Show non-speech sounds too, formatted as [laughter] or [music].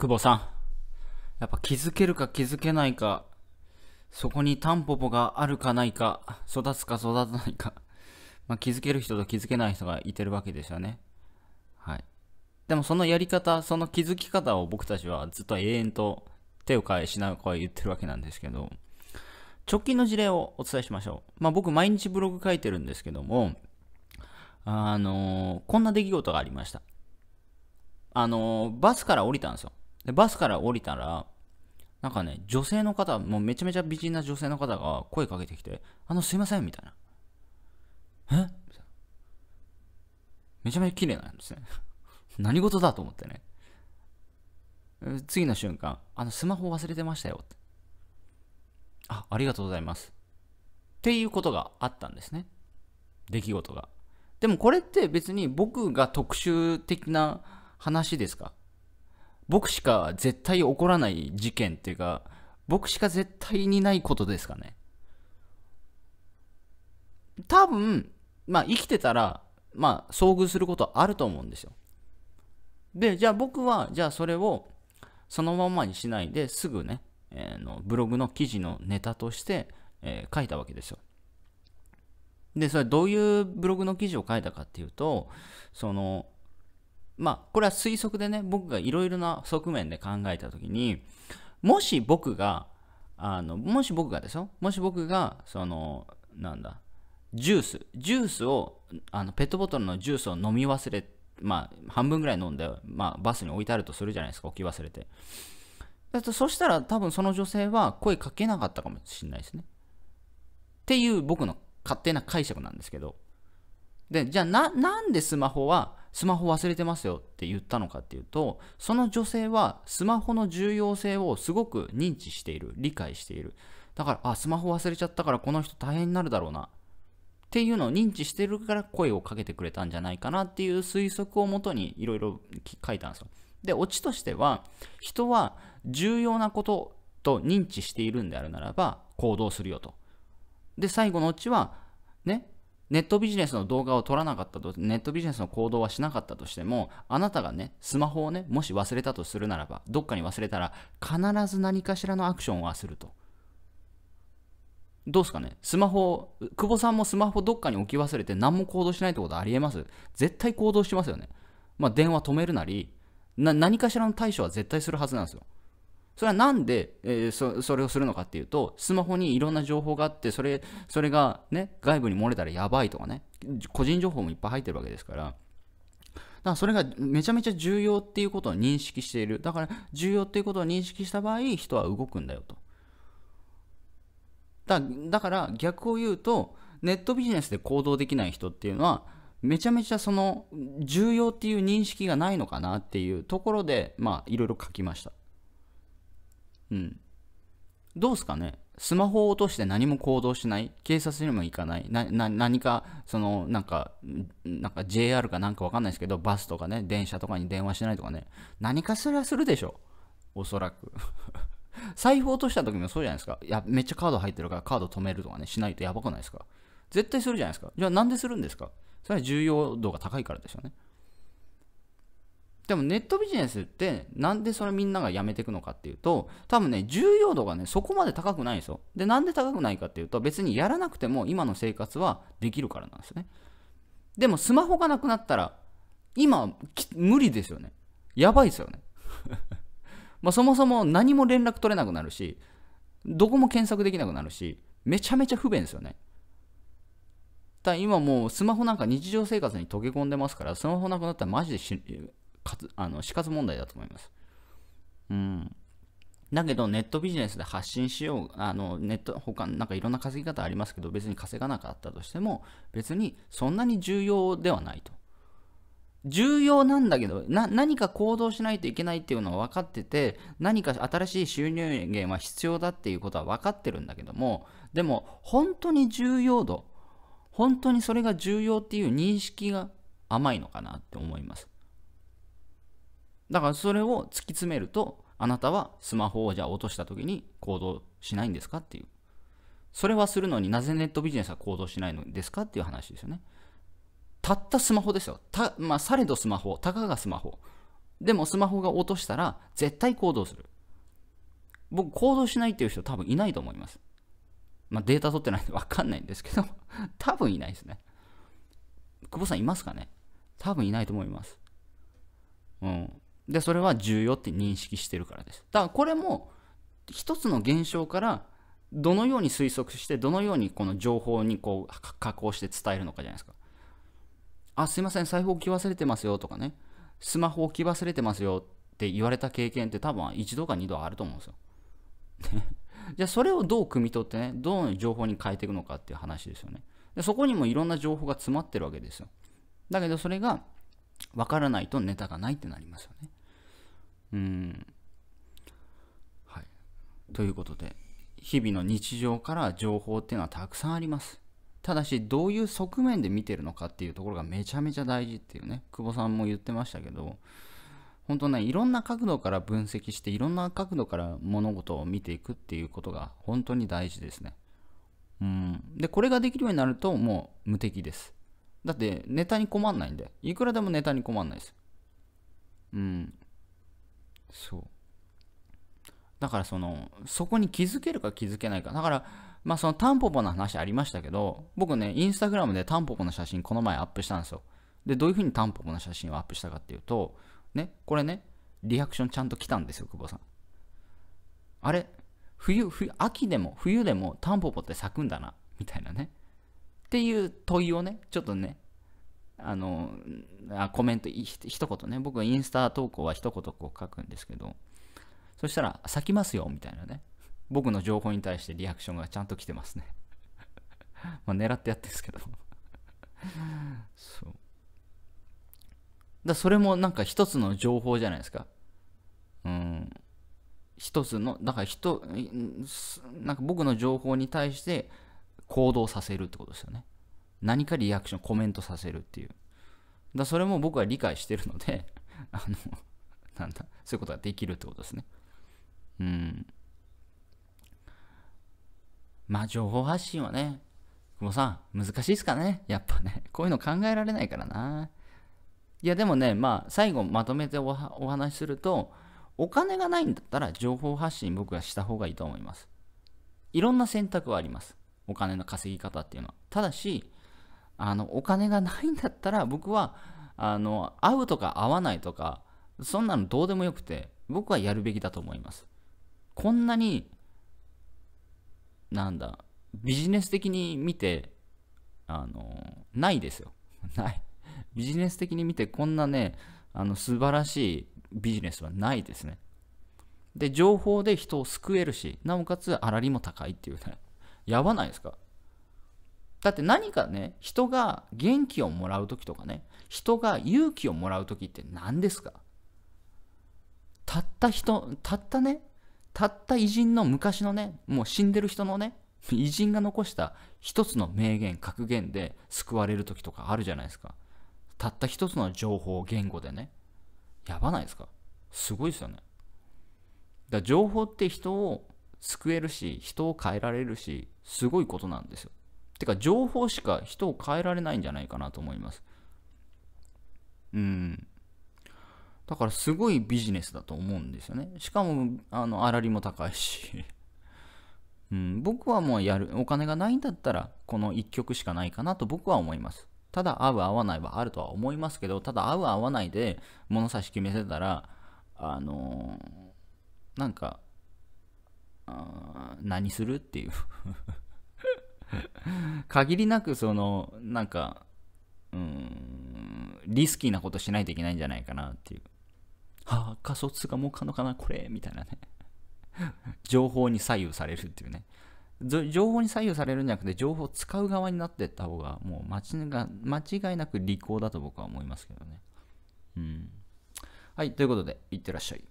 久保さん。やっぱ気づけるか気づけないか、そこにタンポポがあるかないか、育つか育たないか、まあ、気づける人と気づけない人がいてるわけですよね。はい。でもそのやり方、その気づき方を僕たちはずっと永遠と手を変え品を変え言ってるわけなんですけど、直近の事例をお伝えしましょう。まあ、僕毎日ブログ書いてるんですけども、あのー、こんな出来事がありました。あのー、バスから降りたんですよ。で、バスから降りたら、なんかね、女性の方、もうめちゃめちゃ美人な女性の方が声かけてきて、あの、すいません、みたいな。えみたいな。めちゃめちゃ綺麗なんですね。[laughs] 何事だと思ってね。次の瞬間、あの、スマホ忘れてましたよって。あ、ありがとうございます。っていうことがあったんですね。出来事が。でもこれって別に僕が特殊的な話ですか僕しか絶対起こらない事件っていうか、僕しか絶対にないことですかね。多分、まあ生きてたら、まあ遭遇することあると思うんですよ。で、じゃあ僕は、じゃあそれをそのままにしないですぐね、えー、のブログの記事のネタとして、えー、書いたわけですよ。で、それどういうブログの記事を書いたかっていうと、その、まあ、これは推測でね、僕がいろいろな側面で考えた時に、もし僕が、あの、もし僕がでしょもし僕が、その、なんだ、ジュース、ジュースを、あの、ペットボトルのジュースを飲み忘れ、まあ、半分ぐらい飲んで、まあ、バスに置いてあるとするじゃないですか、置き忘れて。だとそしたら多分その女性は声かけなかったかもしれないですね。っていう僕の勝手な解釈なんですけど。で、じゃあな、なんでスマホはスマホ忘れてますよって言ったのかっていうと、その女性はスマホの重要性をすごく認知している、理解している。だから、あ、スマホ忘れちゃったからこの人大変になるだろうな。っていうのを認知してるから声をかけてくれたんじゃないかなっていう推測をもとにいろいろ書いたんですよ。で、オチとしては、人は重要なことと認知しているんであるならば行動するよと。で、最後のオチは、ネットビジネスの動画を撮らなかったと、ネットビジネスの行動はしなかったとしても、あなたがね、スマホをね、もし忘れたとするならば、どっかに忘れたら、必ず何かしらのアクションはすると。どうすかねスマホ、久保さんもスマホどっかに置き忘れて何も行動しないってことありえます絶対行動してますよね。まあ、電話止めるなり、な何かしらの対処は絶対するはずなんですよ。それはなんで、えー、そそれをするのかっていうと、スマホにいろんな情報があって、それ、それがね、外部に漏れたらやばいとかね、個人情報もいっぱい入ってるわけですから、だからそれがめちゃめちゃ重要っていうことを認識している。だから重要っていうことを認識した場合、人は動くんだよと。だだから逆を言うと、ネットビジネスで行動できない人っていうのは、めちゃめちゃその重要っていう認識がないのかなっていうところで、まあいろいろ書きました。うん。どうすかねスマホを落として何も行動しない警察にも行かない何か、その、なんか、なんか JR かなんかわかんないですけど、バスとかね、電車とかに電話しないとかね、何かすらするでしょおそらく。財布落とした時もそうじゃないですか。いや、めっちゃカード入ってるからカード止めるとかね、しないとやばくないですか絶対するじゃないですか。じゃあなんでするんですかそれは重要度が高いからですよね。でもネットビジネスってなんでそれみんながやめていくのかっていうと多分ね重要度がねそこまで高くないんですよでなんで高くないかっていうと別にやらなくても今の生活はできるからなんですねでもスマホがなくなったら今無理ですよねやばいですよね [laughs] まそもそも何も連絡取れなくなるしどこも検索できなくなるしめちゃめちゃ不便ですよねただ今もうスマホなんか日常生活に溶け込んでますからスマホなくなったらマジでかつあの死活問題だと思います。うん。だけど、ネットビジネスで発信しよう、あの、ネット、他、なんかいろんな稼ぎ方ありますけど、別に稼がなかったとしても、別にそんなに重要ではないと。重要なんだけど、な、何か行動しないといけないっていうのは分かってて、何か新しい収入源は必要だっていうことは分かってるんだけども、でも、本当に重要度、本当にそれが重要っていう認識が甘いのかなって思います。だからそれを突き詰めると、あなたはスマホをじゃあ落とした時に行動しないんですかっていう。それはするのになぜネットビジネスは行動しないのですかっていう話ですよね。たったスマホですよ。た、まあ、されどスマホ、たかがスマホ。でもスマホが落としたら絶対行動する。僕行動しないっていう人多分いないと思います。まあ、データ取ってないんでわかんないんですけど、[laughs] 多分いないですね。久保さんいますかね多分いないと思います。うん。で、それは重要って認識してるからです。だからこれも一つの現象からどのように推測して、どのようにこの情報にこう加工して伝えるのかじゃないですか。あ、すいません、財布置き忘れてますよとかね、スマホ置き忘れてますよって言われた経験って多分一度か二度あると思うんですよ。じゃあそれをどう汲み取ってね、どういう情報に変えていくのかっていう話ですよね。でそこにもいろんな情報が詰まってるわけですよ。だけどそれが分からないとネタがないってなりますよね。うんはいということで日々の日常から情報っていうのはたくさんありますただしどういう側面で見てるのかっていうところがめちゃめちゃ大事っていうね久保さんも言ってましたけど本当ねいろんな角度から分析していろんな角度から物事を見ていくっていうことが本当に大事ですねうんでこれができるようになるともう無敵ですだってネタに困んないんでいくらでもネタに困んないですうんそうだからそのそこに気づけるか気づけないかだからまあそのタンポポの話ありましたけど僕ねインスタグラムでタンポポの写真この前アップしたんですよでどういうふうにタンポポの写真をアップしたかっていうとねこれねリアクションちゃんと来たんですよ久保さんあれ冬冬秋でも冬でもタンポポって咲くんだなみたいなねっていう問いをねちょっとねあのあコメント一言ね僕はインスタ投稿は一言こう書くんですけどそしたら「咲きますよ」みたいなね僕の情報に対してリアクションがちゃんと来てますね [laughs] まあ狙ってやってるんですけどそうだそれもなんか一つの情報じゃないですかうん一つのだから人なんか僕の情報に対して行動させるってことですよね何かリアクションコメントさせるっていうだそれも僕は理解してるので [laughs] あのなんだそういうことができるってことですねうんまあ情報発信はね久保さん難しいっすかねやっぱねこういうの考えられないからないやでもねまあ最後まとめてお話しするとお金がないんだったら情報発信僕はした方がいいと思いますいろんな選択はありますお金の稼ぎ方っていうのはただしあのお金がないんだったら僕はあの会うとか会わないとかそんなのどうでもよくて僕はやるべきだと思いますこんなになんだビジネス的に見てあのないですよ [laughs] ないビジネス的に見てこんなねあの素晴らしいビジネスはないですねで情報で人を救えるしなおかつ粗利も高いっていうねやばないですかだって何かね、人が元気をもらう時とかね、人が勇気をもらう時って何ですかたった人、たったね、たった偉人の昔のね、もう死んでる人のね、偉人が残した一つの名言、格言で救われる時とかあるじゃないですか。たった一つの情報、言語でね。やばないですかすごいですよね。だ情報って人を救えるし、人を変えられるし、すごいことなんですよ。てか情報しか人を変えられないんじゃないかなと思います。うん。だからすごいビジネスだと思うんですよね。しかも、あの、粗利も高いし [laughs] うん、僕はもうやる、お金がないんだったら、この1曲しかないかなと僕は思います。ただ合う合わないはあるとは思いますけど、ただ合う合わないで物差し決めてたら、あのー、なんか、何するっていう [laughs] [laughs] 限りなくそのなんかうんリスキーなことしないといけないんじゃないかなっていうはあ仮想通貨儲かんのかなこれみたいなね情報に左右されるっていうね情報に左右されるんじゃなくて情報を使う側になっていった方がもう間違いなく利口だと僕は思いますけどねうんはいということでいってらっしゃい